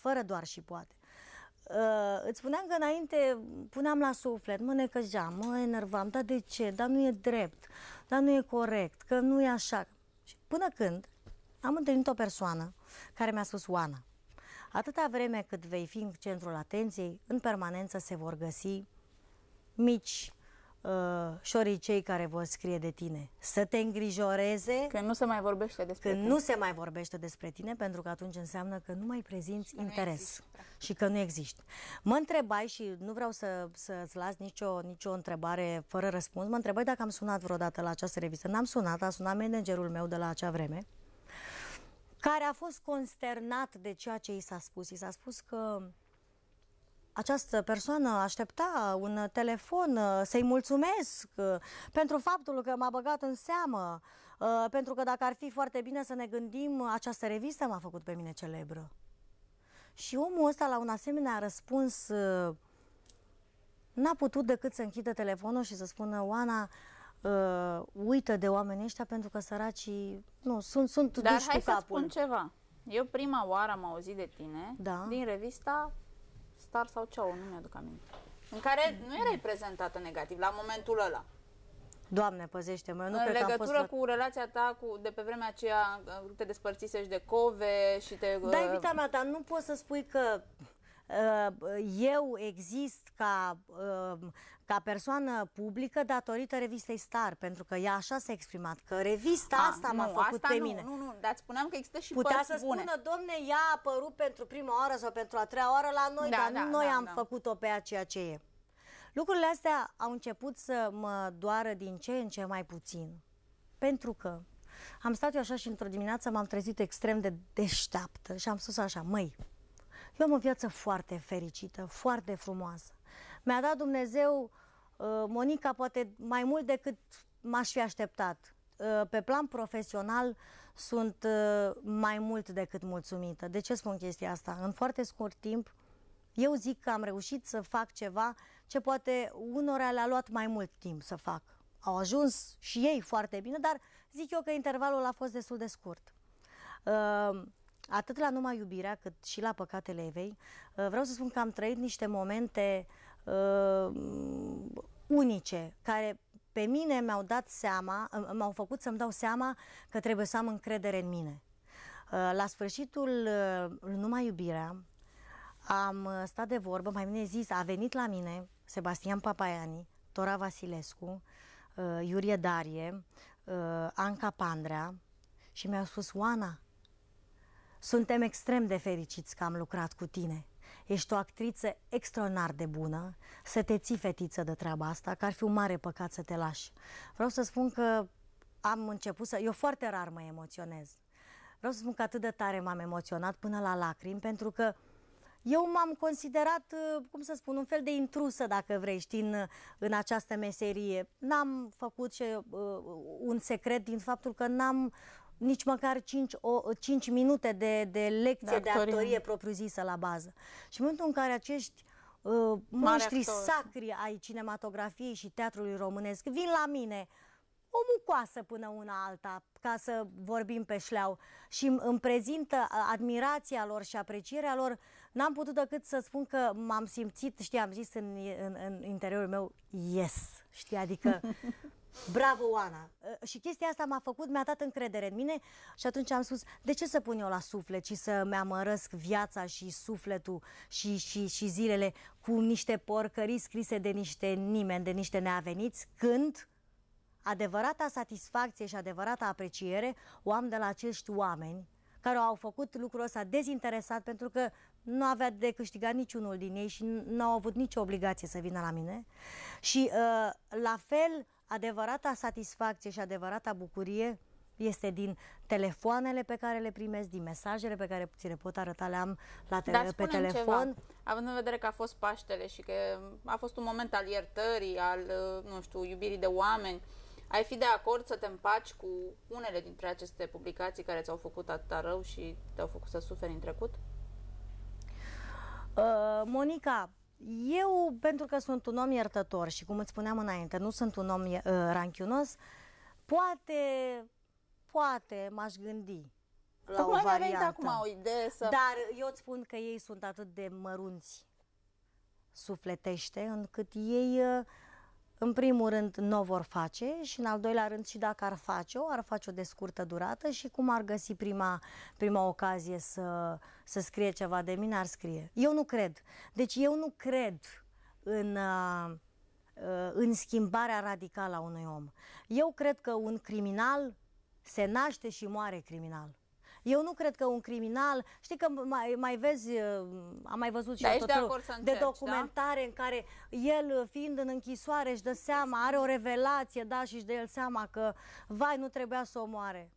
fără doar și poate. Uh, îți spuneam că înainte puneam la suflet, mă necăjeam, mă enervam, dar de ce, dar nu e drept, dar nu e corect, că nu e așa. Și până când am întâlnit o persoană care mi-a spus, Oana, atâta vreme cât vei fi în centrul atenției, în permanență se vor găsi mici uh, șoricei care vor scrie de tine să te îngrijoreze că nu se mai vorbește despre că tine. nu se mai vorbește despre tine pentru că atunci înseamnă că nu mai prezinți și interes nu și că nu existi. Mă întrebai și nu vreau să, să-ți las nicio, nicio întrebare fără răspuns, mă întrebai dacă am sunat vreodată la această revistă. N-am sunat, a sunat managerul meu de la acea vreme care a fost consternat de ceea ce i s-a spus. I s-a spus că această persoană aștepta un telefon uh, să-i mulțumesc uh, pentru faptul că m-a băgat în seamă, uh, pentru că dacă ar fi foarte bine să ne gândim, această revistă m-a făcut pe mine celebră. Și omul ăsta la un asemenea răspuns n-a putut decât să închidă telefonul și să spună Oana, uh, uită de oamenii ăștia pentru că săracii, nu, sunt, sunt Dar duși hai cu să spun ceva. Eu prima oară am auzit de tine da. din revista Star sau Ceau, nu mi-aduc aminte. În care nu erai prezentată negativ la momentul ăla. Doamne, păzește-mă, nu în cred legătură că am fost... cu relația ta cu, de pe vremea aceea, te despărțisești de cove și te... Da, uh, iubita mea, dar nu poți să spui că uh, eu exist ca uh, ca persoană publică datorită revistei Star, pentru că ea așa s-a exprimat, că revista A, ah, asta m-a făcut asta pe nu, mine. Nu, nu, dar spuneam că există și Putea să bune. spună, domne, ea a apărut pentru prima oară sau pentru a treia oară la noi, da, dar da, noi da, am da. făcut-o pe aceea ce e. Lucrurile astea au început să mă doară din ce în ce mai puțin. Pentru că am stat eu așa și într-o dimineață m-am trezit extrem de deșteaptă și am spus așa, măi, eu am o viață foarte fericită, foarte frumoasă. Mi-a dat Dumnezeu, uh, Monica, poate mai mult decât m-aș fi așteptat. Uh, pe plan profesional sunt uh, mai mult decât mulțumită. De ce spun chestia asta? În foarte scurt timp, eu zic că am reușit să fac ceva ce poate unora le-a luat mai mult timp să fac. Au ajuns și ei foarte bine, dar zic eu că intervalul a fost destul de scurt. Atât la numai iubirea, cât și la păcatele Evei, vreau să spun că am trăit niște momente uh, uh, unice, care pe mine mi-au dat seama, uh, m-au făcut să-mi dau seama că trebuie să am încredere în mine. Uh, la sfârșitul uh, Numai iubirea am stat de vorbă, mai bine zis, a venit la mine Sebastian Papaiani, Tora Vasilescu, Iurie Darie, Anca Pandrea și mi-au spus, Oana, suntem extrem de fericiți că am lucrat cu tine ești o actriță extraordinar de bună, să te ții fetiță de treaba asta, că ar fi un mare păcat să te lași. Vreau să spun că am început să... Eu foarte rar mă emoționez. Vreau să spun că atât de tare m-am emoționat până la lacrimi, pentru că eu m-am considerat, uh, cum să spun, un fel de intrusă, dacă vrei, știi, în, uh, în această meserie. N-am făcut ce, uh, un secret din faptul că n-am nici măcar 5, o, 5 minute de, de lecție de actorie, de actorie propriu-zisă la bază. Și în momentul în care acești uh, maștri sacri ai cinematografiei și teatrului românesc vin la mine, o mucoasă până una alta, ca să vorbim pe șleau, și îmi prezintă uh, admirația lor și aprecierea lor, n-am putut decât să spun că m-am simțit, știi, am zis în, în, în interiorul meu, yes, știi, adică Bravo, Oana! Uh, și chestia asta m-a făcut, mi-a dat încredere în mine și atunci am spus, de ce să pun eu la suflet și să-mi amărăsc viața și sufletul și, și, și zilele cu niște porcării scrise de niște nimeni, de niște neaveniți, când adevărata satisfacție și adevărata apreciere o am de la acești oameni care au făcut lucrul ăsta dezinteresat pentru că nu avea de câștigat niciunul din ei și nu au avut nicio obligație să vină la mine. Și uh, la fel adevărata satisfacție și adevărata bucurie este din telefoanele pe care le primesc, din mesajele pe care ți le pot arăta, le am la te- Dar pe telefon. Ceva. Având în vedere că a fost Paștele și că a fost un moment al iertării, al, uh, nu știu, iubirii de oameni, ai fi de acord să te împaci cu unele dintre aceste publicații care ți-au făcut atâta rău și te-au făcut să suferi în trecut? Uh, Monica, eu, pentru că sunt un om iertător și, cum îți spuneam înainte, nu sunt un om uh, ranchiunos, poate, poate m-aș gândi la acum o variantă. venit acum o idee să... Dar eu îți spun că ei sunt atât de mărunți sufletește, încât ei uh, în primul rând, nu vor face și, în al doilea rând, și dacă ar face-o, ar face-o de scurtă durată și cum ar găsi prima, prima ocazie să, să scrie ceva de mine, ar scrie. Eu nu cred. Deci eu nu cred în, uh, în schimbarea radicală a unui om. Eu cred că un criminal se naște și moare criminal. Eu nu cred că un criminal, știi că mai, mai vezi, uh, am mai văzut și da, eu tot de, felul, de încerci, da? documentare da? în care el uh, fiind în închisoare își dă seama, are o revelație, da, și își dă el seama că vai, nu trebuia să o moare.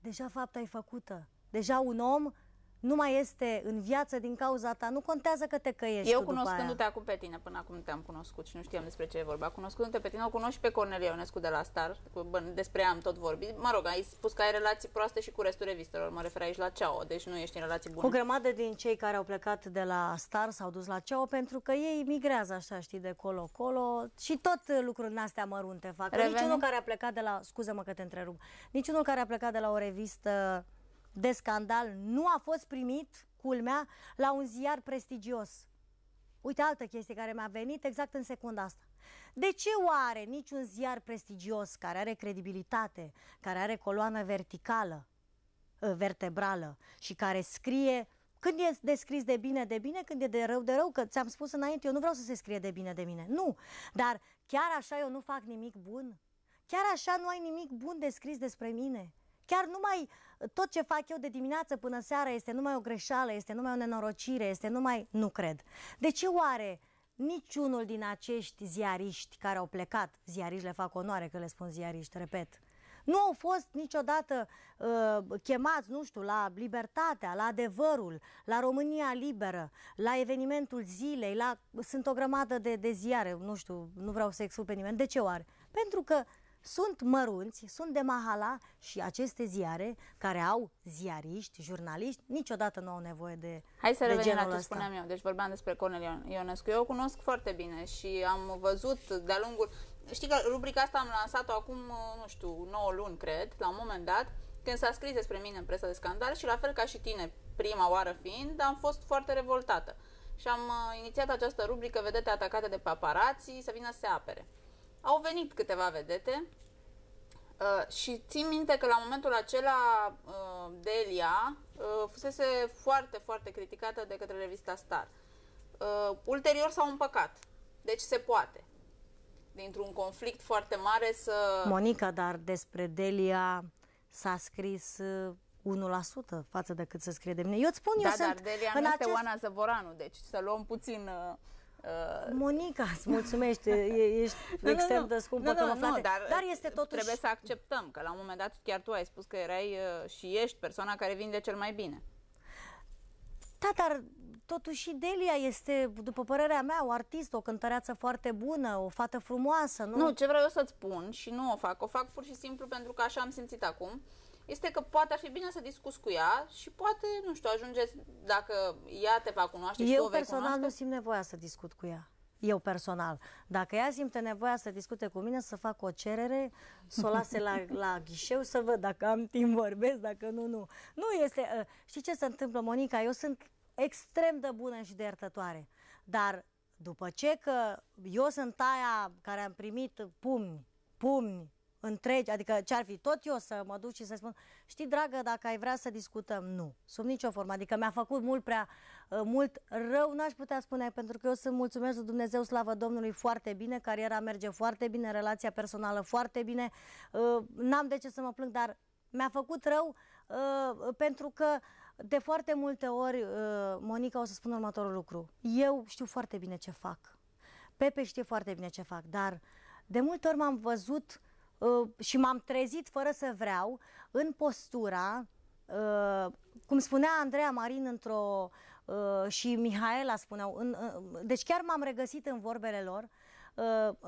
Deja fapta e făcută. Deja un om nu mai este în viață din cauza ta, nu contează că te căiești Eu cunoscându-te acum pe tine, până acum te-am cunoscut și nu știam despre ce e vorba, cunoscându-te pe tine, o cunoști pe Cornelia Ionescu de la Star, bă, despre am tot vorbit, mă rog, ai spus că ai relații proaste și cu restul revistelor, mă refer aici la Ceau, deci nu ești în relații bune. O grămadă din cei care au plecat de la Star s-au dus la Ceau pentru că ei migrează așa, știi, de colo-colo și tot lucruri astea mărunte fac. Revenim? Niciunul care a plecat de la, scuză-mă că te întrerup, niciunul care a plecat de la o revistă de scandal nu a fost primit, culmea, la un ziar prestigios. Uite altă chestie care mi-a venit exact în secunda asta. De ce oare niciun ziar prestigios care are credibilitate, care are coloană verticală, ă, vertebrală și care scrie când e descris de bine, de bine, când e de rău, de rău, că ți-am spus înainte, eu nu vreau să se scrie de bine, de mine. Nu, dar chiar așa eu nu fac nimic bun. Chiar așa nu ai nimic bun descris despre mine. Chiar nu mai tot ce fac eu de dimineață până seara este numai o greșeală, este numai o nenorocire, este numai nu cred. De ce oare niciunul din acești ziariști care au plecat, ziariști le fac onoare că le spun ziariști, repet, nu au fost niciodată uh, chemați, nu știu, la libertatea, la adevărul, la România liberă, la evenimentul zilei, la... sunt o grămadă de, de ziare, nu știu, nu vreau să exclu pe nimeni. De ce oare? Pentru că sunt mărunți, sunt de mahala și aceste ziare care au ziariști, jurnaliști, niciodată nu au nevoie de Hai să de revenim la ce ăsta. spuneam eu. Deci vorbeam despre Cornel Ionescu. Eu o cunosc foarte bine și am văzut de-a lungul... Știi că rubrica asta am lansat-o acum, uh, nu știu, 9 luni, cred, la un moment dat, când s-a scris despre mine în presa de scandal și la fel ca și tine, prima oară fiind, am fost foarte revoltată. Și am uh, inițiat această rubrică Vedete atacate de paparații să vină să se apere au venit câteva vedete uh, și țin minte că la momentul acela uh, Delia uh, fusese foarte, foarte criticată de către revista Star. Uh, ulterior s-au împăcat, deci se poate. Dintr-un conflict foarte mare să... Monica, dar despre Delia s-a scris uh... 1% față de cât se scrie de mine. Eu îți spun, da, eu dar sunt... Delia nu acest... Oana Zăvoranu, deci să luăm puțin... Uh... Uh... Monica, îți mulțumesc, e, ești nu, extrem nu, de scumpă nu, nu, nu, dar, dar este uh, totuși... Trebuie să acceptăm că la un moment dat chiar tu ai spus că erai uh, și ești persoana care vinde cel mai bine. Da, dar totuși Delia este, după părerea mea, o artistă, o cântăreață foarte bună, o fată frumoasă, nu? Nu, ce vreau eu să-ți spun și nu o fac, o fac pur și simplu pentru că așa am simțit acum, uh, este că poate ar fi bine să discuți cu ea și poate, nu știu, ajungeți, dacă ea te va cunoaște și Eu personal cunoaște... nu simt nevoia să discut cu ea. Eu personal. Dacă ea simte nevoia să discute cu mine, să fac o cerere, să o lase la, la ghișeu, să văd dacă am timp vorbesc, dacă nu, nu. Nu este... Ă, știi ce se întâmplă, Monica? Eu sunt extrem de bună și de iertătoare. Dar după ce că eu sunt aia care am primit pumni, pumni, întregi, adică ce-ar fi tot eu să mă duc și să spun, știi, dragă, dacă ai vrea să discutăm, nu, sub nicio formă, adică mi-a făcut mult prea ă, mult rău, n-aș putea spune, pentru că eu sunt mulțumesc lui Dumnezeu, slavă Domnului, foarte bine, cariera merge foarte bine, relația personală foarte bine, ă, n-am de ce să mă plâng, dar mi-a făcut rău ă, pentru că de foarte multe ori, Monica, o să spun următorul lucru, eu știu foarte bine ce fac, Pepe știe foarte bine ce fac, dar de multe ori m-am văzut uh, Uh, și m-am trezit fără să vreau în postura, uh, cum spunea Andreea Marin într-o uh, și Mihaela spuneau, în, deci chiar m-am regăsit în vorbele lor,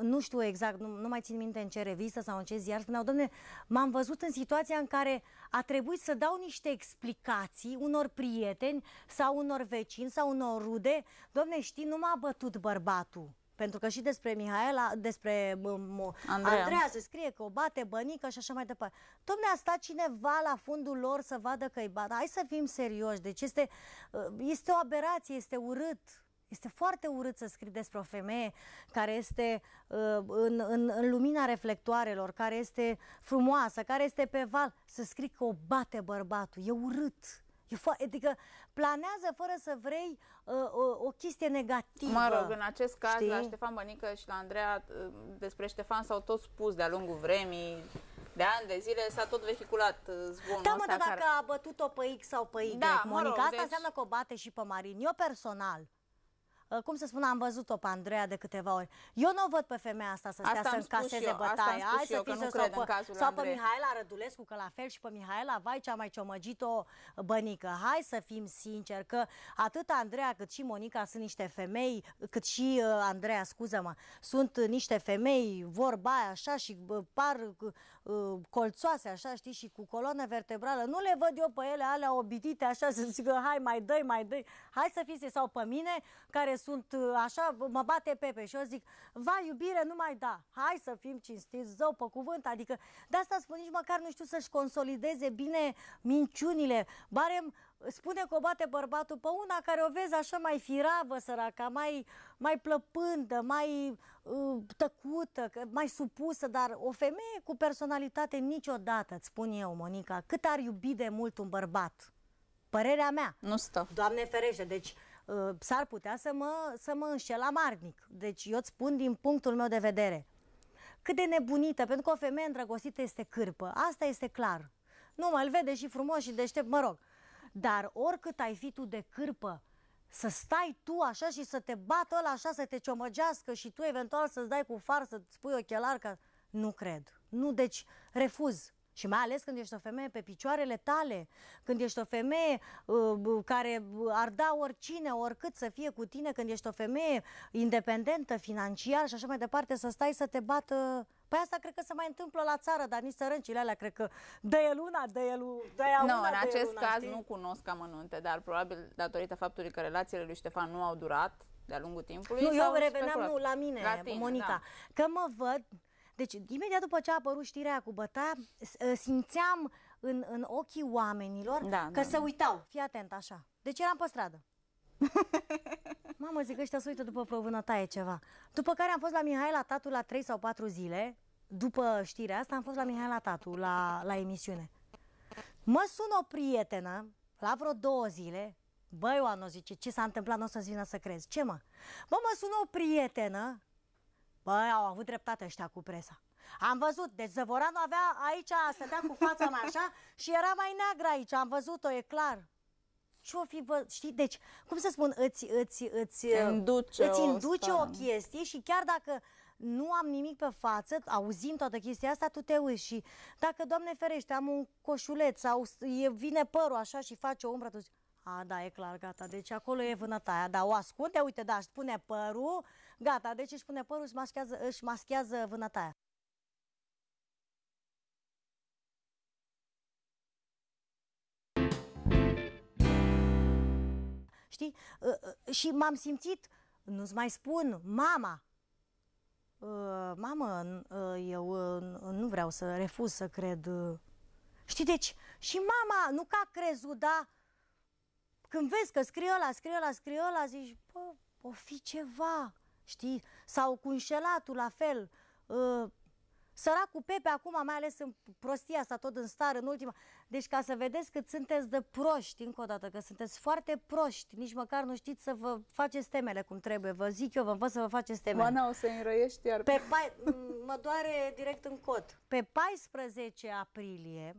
nu știu exact, nu, nu mai țin minte în ce revistă sau în ce ziar, spuneau, domne, m-am văzut în situația în care a trebuit să dau niște explicații unor prieteni sau unor vecini sau unor rude, domne, știi, nu m-a bătut bărbatul pentru că și despre Mihaela, despre um, Andreea. Andreea se scrie că o bate bănică și așa mai departe. Domne, a stat cineva la fundul lor să vadă că îi bat. Hai să fim serioși. Deci este, uh, este o aberație, este urât. Este foarte urât să scrii despre o femeie care este uh, în, în, în lumina reflectoarelor, care este frumoasă, care este pe val, să scrii că o bate bărbatul. E urât. Adică planează fără să vrei uh, o, o chestie negativă. Mă rog, în acest caz, știi? la Ștefan Bănică și la Andreea, uh, despre Ștefan s-au tot spus de-a lungul vremii, de ani de zile s-a tot vehiculat uh, zvonul Da, mă, dar dacă care... a bătut-o pe X sau pe Y, da, Monica, mă rog, asta deci... înseamnă că o bate și pe Marin. Eu personal, Uh, cum să spun, am văzut-o pe Andreea de câteva ori. Eu nu o văd pe femeia asta să stea să-mi și eu, că Hai să în sau, pe, sau pe Mihaela Rădulescu, că la fel și pe Mihaela, vai ce a mai ciomăgit-o uh, bănică. Hai să fim sinceri că atât Andreea cât și Monica sunt niște femei, cât și uh, Andreea, scuză-mă, sunt niște femei, vorba aia așa și par Uh, colțoase, așa, știi, și cu coloană vertebrală, nu le văd eu pe ele alea obitite, așa, să zic, hai, mai dai, mai dai, hai să fiți, sau pe mine, care sunt uh, așa, mă bate Pepe și eu zic, va, iubire, nu mai da, hai să fim cinstiți, zău, pe cuvânt, adică de asta spun, nici măcar nu știu să-și consolideze bine minciunile, barem, spune că o bate bărbatul pe una care o vezi așa mai firavă, săraca, mai, mai plăpândă, mai uh, tăcută, mai supusă, dar o femeie cu personalitate niciodată, îți spun eu, Monica, cât ar iubi de mult un bărbat. Părerea mea. Nu stă. Doamne ferește, deci uh, s-ar putea să mă, să mă înșel amarnic. Deci eu îți spun din punctul meu de vedere. Cât de nebunită, pentru că o femeie îndrăgostită este cârpă. Asta este clar. Nu, mă, îl vede și frumos și deștept, mă rog. Uh, dar oricât ai fi tu de cârpă, să stai tu așa și să te bată ăla așa, să te ciomăgească și tu eventual să-ți dai cu far, să-ți pui ochelar, că nu cred. Nu, deci refuz. Și mai ales când ești o femeie pe picioarele tale, când ești o femeie uh, care ar da oricine, oricât să fie cu tine, când ești o femeie independentă, financiar și așa mai departe, să stai să te bată Păi asta cred că se mai întâmplă la țară, dar nici sărăncile alea, cred că dă el una, dă el dă ea una, Nu, no, în acest luna, caz știi? nu cunosc amănunte, dar probabil datorită faptului că relațiile lui Ștefan nu au durat de-a lungul timpului. Nu, eu reveneam nu, la mine, la tine, Monica, da. că mă văd, deci imediat după ce a apărut știrea cu băta, ă, simțeam în, în ochii oamenilor da, că da. se da. uitau. Fii atent așa. Deci eram pe stradă. Mamă, zic ăștia să uită după vreo vânătaie ceva. După care am fost la Mihai la Tatu la 3 sau 4 zile. După știrea asta am fost la Mihai la Tatu la, la emisiune. Mă sună o prietenă la vreo două zile. Băi, Oano, zice, ce s-a întâmplat, nu o să-ți vină să crezi. Ce mă? Bă, mă sună o prietenă. Băi, au avut dreptate ăștia cu presa. Am văzut, deci Zăvoranu avea aici, stătea cu fața mea așa și era mai neagră aici, am văzut-o, e clar ce o fi, vă, știi, deci, cum să spun, îți, îți, îți induce, îți induce o, o chestie și chiar dacă nu am nimic pe față, auzim toată chestia asta, tu te uiți și dacă, Doamne ferește, am un coșuleț sau e, vine părul așa și face o umbră, tu zici, a, da, e clar, gata, deci acolo e vânătaia, aia, da, o ascunde, uite, da, își pune părul, gata, deci își pune părul, își maschează, își maschează vânătaia. Știi? Ă, ă, și m-am simțit, nu-ți mai spun, mama. Ă, mamă, eu nu vreau să refuz să cred. Știi, deci, și mama, nu ca crezut, da? Când vezi că scrie ăla, scrie ăla, scrie ăla, zici, bă, o fi ceva, știi? Sau cu înșelatul la fel, Săracul Pepe acum, mai ales în prostia asta, tot în stare, în ultima. Deci ca să vedeți cât sunteți de proști, încă o dată, că sunteți foarte proști, nici măcar nu știți să vă faceți temele cum trebuie. Vă zic eu, vă învăț să vă faceți temele. Oana, o să înrăiești iar. Pe pa- mă doare direct în cot. Pe 14 aprilie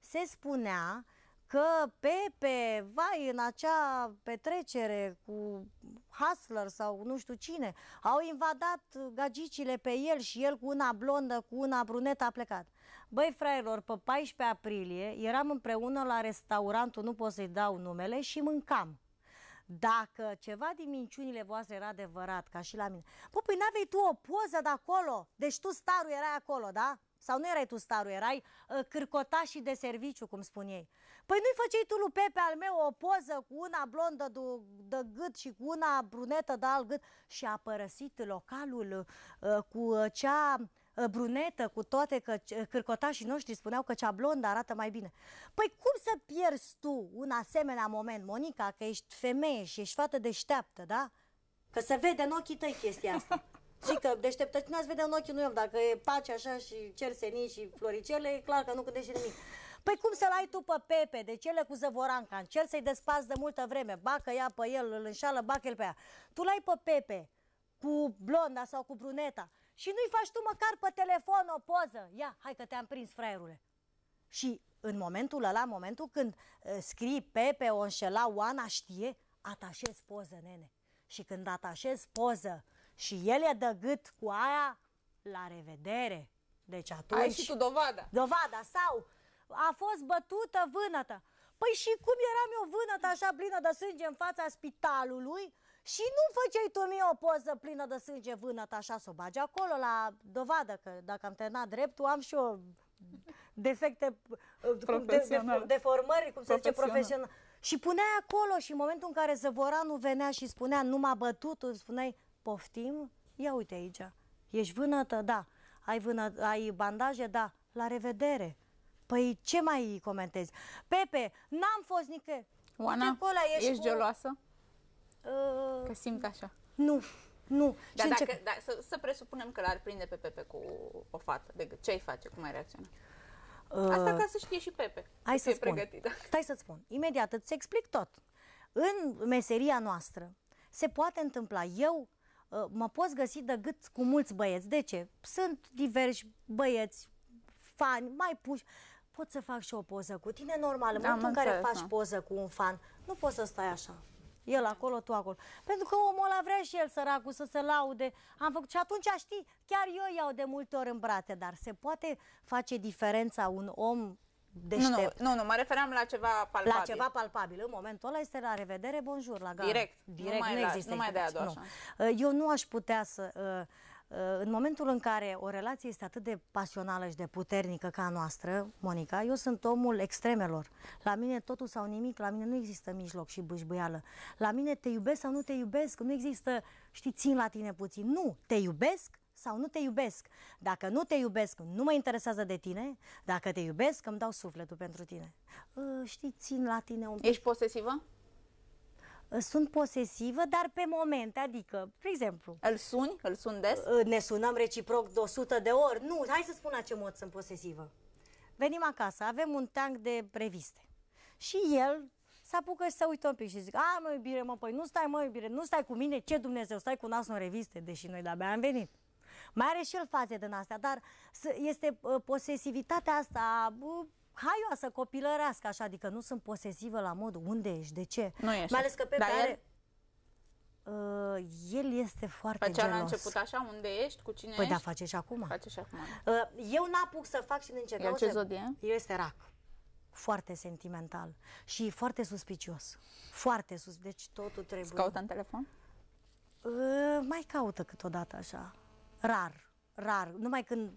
se spunea că Pepe, vai, în acea petrecere cu Hustler sau nu știu cine, au invadat gagicile pe el și el cu una blondă, cu una brunetă a plecat. Băi, fraierilor, pe 14 aprilie eram împreună la restaurantul, nu pot să-i dau numele, și mâncam. Dacă ceva din minciunile voastre era adevărat, ca și la mine, păi n aveai tu o poză de acolo, deci tu starul erai acolo, da? Sau nu erai tu starul, erai uh, cârcota și de serviciu, cum spun ei. Păi nu-i făceai tu lui Pepe al meu o poză cu una blondă de, de gât și cu una brunetă de alt gât și a părăsit localul uh, cu uh, cea uh, brunetă, cu toate că cârcotașii noștri spuneau că cea blondă arată mai bine. Păi cum să pierzi tu un asemenea moment, Monica, că ești femeie și ești fată deșteaptă, da? Că se vede în ochii tăi chestia asta. Și că deșteptăciunea îți vede în ochii, nu eu, dacă e pace așa și cer senin și floricele, e clar că nu gândești nimic. Păi cum să-l ai tu pe Pepe, de deci cele cu Zăvoranca, cel să-i despați de multă vreme, bacă ea pe el, îl înșală, bacă el pe ea. Tu l-ai pe Pepe cu blonda sau cu bruneta și nu-i faci tu măcar pe telefon o poză. Ia, hai că te-am prins, fraierule. Și în momentul ăla, în momentul când uh, scrii Pepe, o înșela, Oana știe, atașez poză, nene. Și când atașez poză, și el e dă gât cu aia, la revedere. Deci atunci... Ai și tu dovada. Dovada, sau a fost bătută vânătă. Păi și cum eram eu vânătă așa plină de sânge în fața spitalului și nu făceai tu mie o poză plină de sânge vânătă așa să o bagi acolo la dovadă, că dacă am terminat dreptul am și eu defecte, cum, de, de, deformări, cum se zice, profesional. Și puneai acolo și în momentul în care zăvoranul nu venea și spunea nu m-a bătut, spuneai poftim, ia uite aici, ești vânătă, da, ai, vână, ai bandaje, da, la revedere. Păi ce mai comentezi? Pepe, n-am fost nicăieri. Oana, acolo, ești, ești cu... geloasă? Uh... Că simt așa. Nu, nu. Dar dacă, încerc... da, să, să presupunem că l-ar prinde pe Pepe cu o fată, de ce-i face, cum ai reacționa? Uh... Asta ca să știe și Pepe. Hai să spun. Pregătită. Stai să-ți spun. Imediat îți explic tot. În meseria noastră se poate întâmpla. Eu Uh, mă poți găsi de gât cu mulți băieți. De ce? Sunt diversi băieți, fani, mai puși. Pot să fac și o poză cu tine, normal. În momentul în care faci da. poză cu un fan, nu poți să stai așa. El acolo, tu acolo. Pentru că omul ăla vrea și el, săracul, să se laude. Am făcut și atunci, știi, chiar eu iau de multe ori în brațe, dar se poate face diferența un om deștept. Nu, nu, nu, mă refeream la ceva palpabil. La ceva palpabil. În momentul ăla este la revedere, bonjour, la gara. Direct. Direct, nu, mai nu la, există. Nu mai de a doua nu. Uh, eu nu aș putea să... Uh, uh, în momentul în care o relație este atât de pasională și de puternică ca a noastră, Monica, eu sunt omul extremelor. La mine totul sau nimic, la mine nu există mijloc și bâșbâială. La mine te iubesc sau nu te iubesc, nu există, știi, țin la tine puțin. Nu, te iubesc sau nu te iubesc. Dacă nu te iubesc, nu mă interesează de tine. Dacă te iubesc, îmi dau sufletul pentru tine. Ă, știi, țin la tine un pic. Ești posesivă? Ă, sunt posesivă, dar pe momente, adică, de exemplu... Îl suni? Îl sun des? Ă, ne sunăm reciproc de 100 de ori. Nu, hai să spun la ce mod sunt posesivă. Venim acasă, avem un tank de reviste. Și el s-a apucă și se uită un pic și zic, a, mă, iubire, mă, păi nu stai, mă, iubire, nu stai cu mine, ce Dumnezeu, stai cu nasul în reviste, deși noi de-abia am venit. Mai are și el faze din astea, dar este uh, posesivitatea asta uh, haioasă, copilărească, așa, adică nu sunt posesivă la mod unde ești, de ce? Nu e Mai ales că pe care... El... Uh, el este foarte Facea gelos. la început așa, unde ești, cu cine păi da, ești? da, face și acum. Face și acum. Uh, eu n-apuc să fac și din ce cauză. ce zodie? Eu este rac. Foarte sentimental și foarte suspicios. Foarte sus. Deci totul trebuie. Îți caută în telefon? Uh, mai caută câteodată așa rar, rar, numai când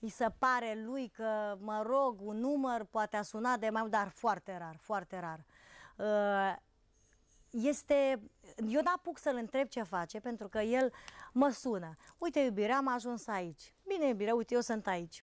îi se pare lui că, mă rog, un număr poate a sunat de mai mult, dar foarte rar, foarte rar. Uh, este, eu n-apuc să-l întreb ce face, pentru că el mă sună. Uite, iubire, am ajuns aici. Bine, iubire, uite, eu sunt aici.